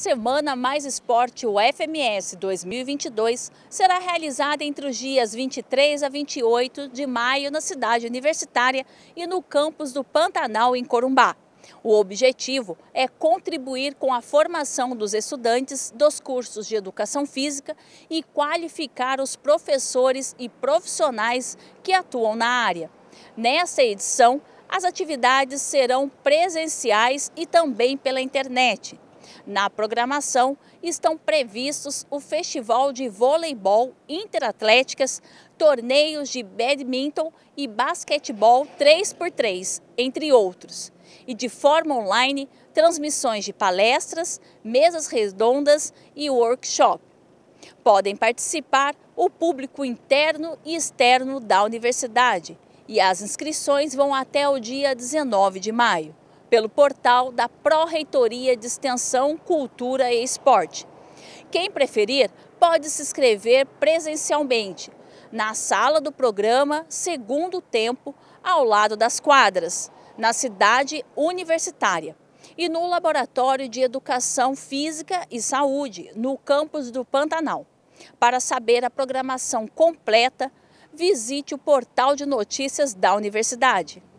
Semana Mais Esporte, o 2022, será realizada entre os dias 23 a 28 de maio na cidade universitária e no campus do Pantanal, em Corumbá. O objetivo é contribuir com a formação dos estudantes dos cursos de educação física e qualificar os professores e profissionais que atuam na área. Nessa edição, as atividades serão presenciais e também pela internet. Na programação estão previstos o Festival de Voleibol Interatléticas, torneios de badminton e basquetebol 3x3, entre outros. E de forma online, transmissões de palestras, mesas redondas e workshop. Podem participar o público interno e externo da universidade e as inscrições vão até o dia 19 de maio pelo portal da Pró-Reitoria de Extensão, Cultura e Esporte. Quem preferir pode se inscrever presencialmente na sala do programa Segundo Tempo, ao lado das quadras, na cidade universitária e no Laboratório de Educação Física e Saúde, no campus do Pantanal. Para saber a programação completa, visite o portal de notícias da universidade.